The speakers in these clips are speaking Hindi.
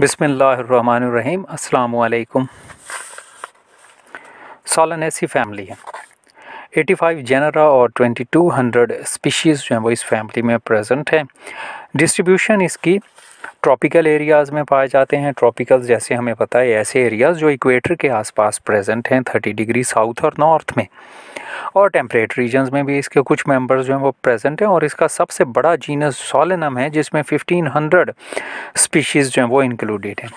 बिसमीम् अल्लाम ऐसी फैमिली है 85 जेनरा और 2200 स्पीशीज़ जो हैं वो इस फैमिली में प्रेजेंट हैं डिस्ट्रीब्यूशन इसकी ट्रॉपिकल एरियाज़ में पाए जाते हैं ट्रॉपिकल जैसे हमें पता है ऐसे एरियाज़ जो इक्वेटर के आसपास प्रेजेंट हैं 30 डिग्री साउथ और नॉर्थ में और टेम्परेट रीजन्स में भी इसके कुछ मेंबर्स जो हैं वो प्रेजेंट हैं और इसका सबसे बड़ा जीनस सोलिनम है जिसमें 1500 स्पीशीज़ जो हैं वो इंक्लूडेड हैं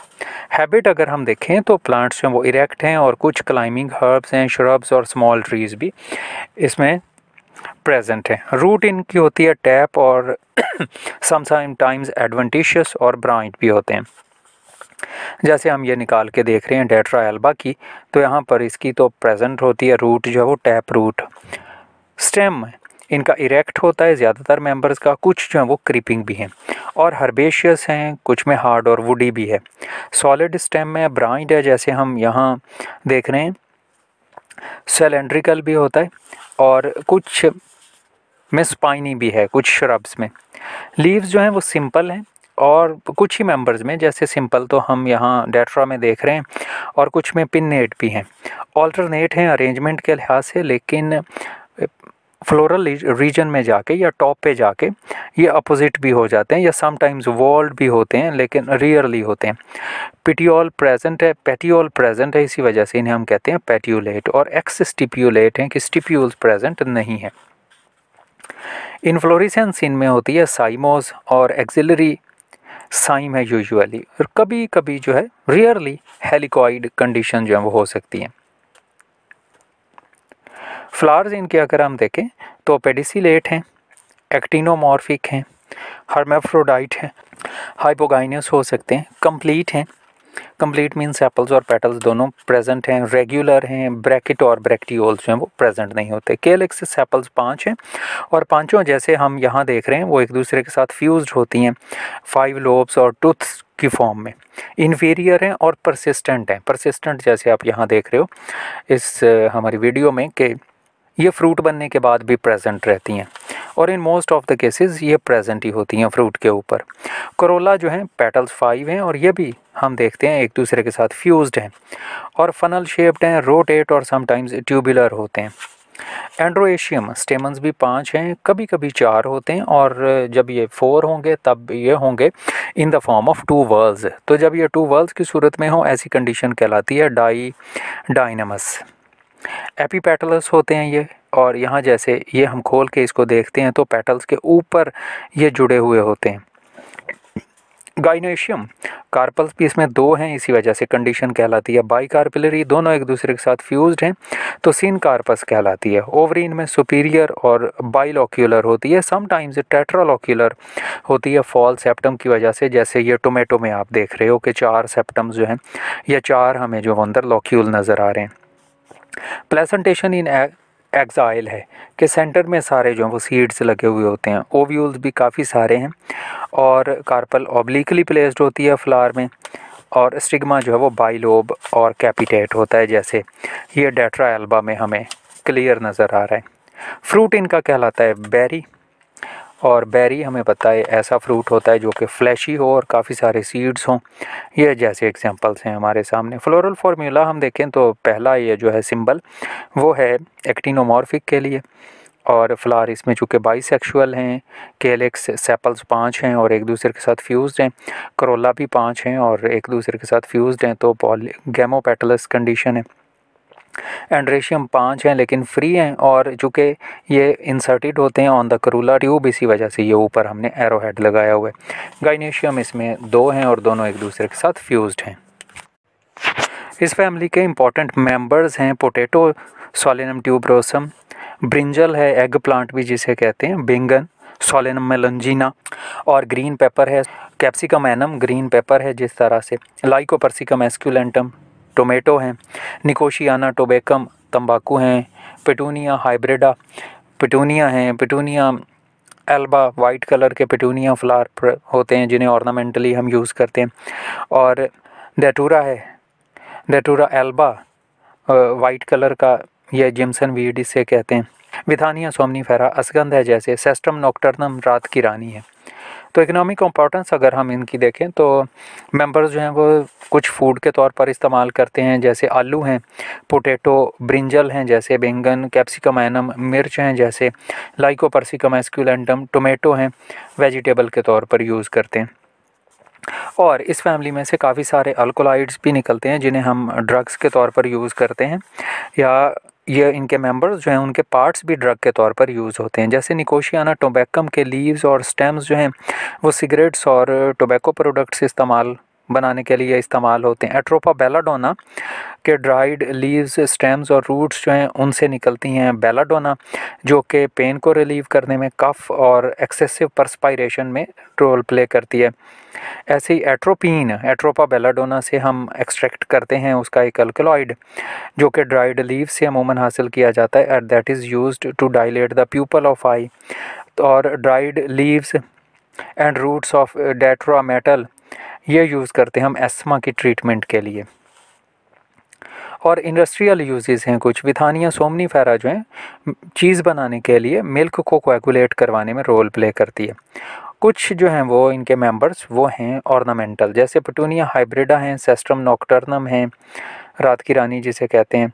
हैबिट अगर हम देखें तो प्लांट्स जो हैं वो इरेक्ट हैं और कुछ क्लाइंबिंग हर्ब्स हैं श्रब्स और स्मॉल ट्रीज़ भी इसमें प्रेजेंट हैं रूट इनकी होती है टैप और समसाइम टाइम्स एडवेंटिशियस और ब्राइट भी होते हैं जैसे हम ये निकाल के देख रहे हैं डेट्रा एल्बा की तो यहाँ पर इसकी तो प्रेजेंट होती है रूट जो है वो टैप रूट स्टेम इनका इरेक्ट होता है ज़्यादातर मेंबर्स का कुछ जो है वो क्रीपिंग भी हैं और हर्बेशियस हैं कुछ में हार्ड और वुडी भी है सॉलिड स्टेम में ब्रांच है जैसे हम यहाँ देख रहे हैं सेलेंड्रिकल भी होता है और कुछ में स्पाइनी भी है कुछ श्रब्स में लीव्स जो हैं वो सिंपल हैं और कुछ ही मेंबर्स में जैसे सिंपल तो हम यहाँ डेट्रा में देख रहे हैं और कुछ में पिननेट भी हैं ऑल्टरनेट हैं अरेंजमेंट के लिहाज से लेकिन फ्लोरल रीजन में जाके या टॉप पे जाके ये अपोजिट भी हो जाते हैं या समटाइम्स वॉल्ड भी होते हैं लेकिन रियरली होते हैं पिटियोल प्रेजेंट है पेटियोल प्रेजेंट है इसी वजह से इन्हें हम कहते हैं पेट्यूलेट और एक्स स्टिप्यूलेट हैं कि स्टिप्यूल्स प्रेजेंट नहीं है इन्फ्लोरिसेंस इनमें होती है साइमोज और एक्सिलरी साइम है यूजुअली और कभी कभी जो है रेयरली हेलिकॉइड कंडीशन जो है वो हो सकती हैं फ्लावर्स इनके अगर हम देखें तो पेडिसिलेट हैं एक्टिनोमॉर्फिक हैं हर्मेफ्रोडाइट हैं हाइपोगाइनस हो सकते हैं कंप्लीट हैं कंप्लीट मीन्स एप्पल्स और पेटल्स दोनों प्रेजेंट हैं रेगुलर हैं ब्रैकेट और ब्रैक्टियोल्स जो हैं वो प्रेजेंट नहीं होते केलेक्सिस एप्पल्स पाँच हैं और पांचों जैसे हम यहाँ देख रहे हैं वो एक दूसरे के साथ फ्यूज होती हैं फाइव लोब्स और टूथ्स की फॉर्म में इन्फीरियर हैं और परसिस्टेंट हैं परसिस्टेंट जैसे आप यहाँ देख रहे हो इस हमारी वीडियो में कि ये फ्रूट बनने के बाद भी प्रेजेंट रहती हैं और in most of the cases ये प्रेजेंट ही होती हैं फ्रूट के ऊपर करोला जो हैं पेटल्स फाइव हैं और ये भी हम देखते हैं एक दूसरे के साथ फ्यूज्ड हैं और फनल शेप्ड हैं रोटेट और समटाइम्स ट्यूबुलर होते हैं एंड्रोएशियम स्टेमन्स भी पाँच हैं कभी कभी चार होते हैं और जब ये फोर होंगे तब ये होंगे in the form of two whorls तो जब ये टू वर्ल्स की सूरत में हो ऐसी कंडीशन कहलाती है डाई डाइनमस एपी पेटल्स होते हैं ये और यहाँ जैसे ये हम खोल के इसको देखते हैं तो पेटल्स के ऊपर ये जुड़े हुए होते हैं गाइनोशियम कार्पल्स भी इसमें दो हैं इसी वजह से कंडीशन कहलाती है बाई कार्पिलरी दोनों एक दूसरे के साथ फ्यूज्ड हैं तो सीन कार्पस कहलाती है ओवरी इनमें सुपीरियर और लॉक्यूलर होती है समटाइम्स टेट्रालॉक्यूलर होती है फॉल सेप्टम की वजह से जैसे ये टोमेटो में आप देख रहे हो कि चार सेप्टम्स जो हैं या चार हमें जो अंदर लॉक्यूल नज़र आ रहे हैं प्लेसेंटेशन इन एग्ज़ाइल है कि सेंटर में सारे जो हैं वो सीड्स लगे हुए होते हैं ओव्यूल्स भी काफ़ी सारे हैं और कार्पल ऑब्लिकली प्लेस्ड होती है फ्लार में और स्टिग्मा जो है वो बाइलोब और कैपिटेट होता है जैसे ये डेट्रा एल्बा में हमें क्लियर नज़र आ रहा है फ्रूट इनका कहलाता है बेरी और बेरी हमें पता है ऐसा फ्रूट होता है जो कि फ्लैशी हो और काफ़ी सारे सीड्स हों ये जैसे एग्जांपल्स हैं हमारे सामने फ्लोरल फार्मूला हम देखें तो पहला ये जो है सिंबल वो है एक्टिनोमॉर्फिक के लिए और फ्लार इसमें चूँकि बाईसेक्सुअल हैं केलेक्स सेपल्स पाँच हैं और एक दूसरे के साथ फ्यूज्ड हैं करोला भी पाँच हैं और एक दूसरे के साथ फ्यूज्ड हैं तो पॉली गैमोपेटलस कंडीशन है एंड्रेशियम पाँच हैं लेकिन फ्री हैं और चूँकि ये इंसर्टेड होते हैं ऑन द करूला ट्यूब इसी वजह से ये ऊपर हमने एरो हेड लगाया हुआ है गाइनेशियम इसमें दो हैं और दोनों एक दूसरे के साथ फ्यूज़ हैं इस फैमिली के इंपॉर्टेंट मेंबर्स हैं पोटैटो सोलिनम ट्यूब्रोसम ब्रिंजल है एग प्लांट भी जिसे कहते हैं बिंगन सोलिनम मेलंजीना और ग्रीन पेपर है कैप्सिकम एनम ग्रीन पेपर है जिस तरह से लाइकोपर्सिकम एस्क्यूलेंटम टोमेटो हैं निकोशियाना टोबेकम तंबाकू हैं पिटूनिया हाइब्रिडा पिटूनिया हैं पिटूनिया एल्बा वाइट कलर के पिटूनिया फ्लार होते हैं जिन्हें ऑर्नामेंटली हम यूज़ करते हैं और डेटूरा है डेटूरा एल्बा वाइट कलर का यह जिम्सन वीड इसे कहते हैं विथानिया सोमनी फेरा असगंध है जैसे सेस्टम नोक्टर्नम रात की रानी है तो इकनॉमिक इम्पोर्टेंस अगर हम इनकी देखें तो मेंबर्स जो हैं वो कुछ फूड के तौर पर इस्तेमाल करते हैं जैसे आलू हैं पोटैटो ब्रिंजल हैं जैसे बैंगन कैप्सिकम एनम मिर्च हैं जैसे लाइकोपर्सिकम एस्क्यूलेंटम टोमेटो हैं वेजिटेबल के तौर पर यूज़ करते हैं और इस फैमिली में से काफ़ी सारे अल्कोलाइड्स भी निकलते हैं जिन्हें हम ड्रग्स के तौर पर यूज़ करते हैं या ये इनके मेंबर्स जो हैं उनके पार्ट्स भी ड्रग के तौर पर यूज़ होते हैं जैसे निकोशियाना टोबैकम के लीव्स और स्टेम्स जो हैं वो सिगरेट्स और टोबैको प्रोडक्ट्स इस्तेमाल बनाने के लिए इस्तेमाल होते हैं एट्रोपा बेलाडोना के ड्राइड लीव्स स्टेम्स और रूट्स जो हैं उनसे निकलती हैं बेलाडोना जो कि पेन को रिलीव करने में कफ और एक्सेसिव परस्पायरेशन में रोल प्ले करती है ऐसे ही एट्रोपिन एट्रोपा बेलाडोना से हम एक्सट्रैक्ट करते हैं उसका एक अल्कलॉइड जो कि ड्राइड लीव से अमूमन हासिल किया जाता है at that is use to dilate the pupil of eye और dried leaves and roots of datura metel ये यूज़ करते हैं हम एस्मा की ट्रीटमेंट के लिए और इंडस्ट्रियल यूजेस हैं कुछ विथानिया सोमनी फेरा जो हैं चीज़ बनाने के लिए मिल्क को कोएगुलेट करवाने में रोल प्ले करती है कुछ जो हैं वो इनके मेंबर्स वो हैं ऑर्नामेंटल जैसे पटूनिया हाइब्रिडा हैं सेस्ट्रम नोक्टर्नम हैं रात की रानी जिसे कहते हैं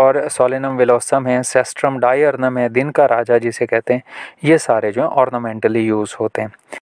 और सोलिनम विलोसम हैं सेस्ट्रम डायर्नम है दिन का राजा जिसे कहते हैं ये सारे जो हैं ऑर्नामेंटली यूज़ होते हैं